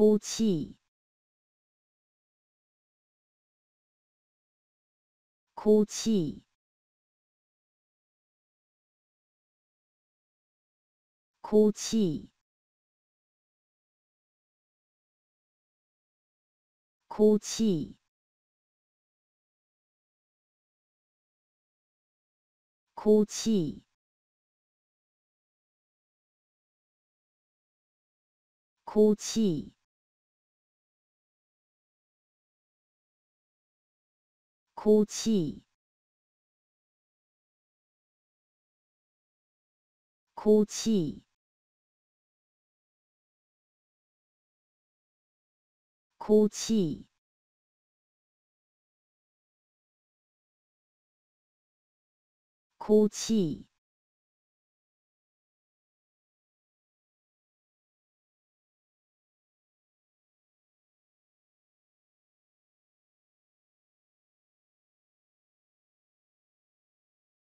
哭泣，哭泣，哭泣，哭泣，哭泣，哭泣。哭泣，哭泣，哭泣，哭泣。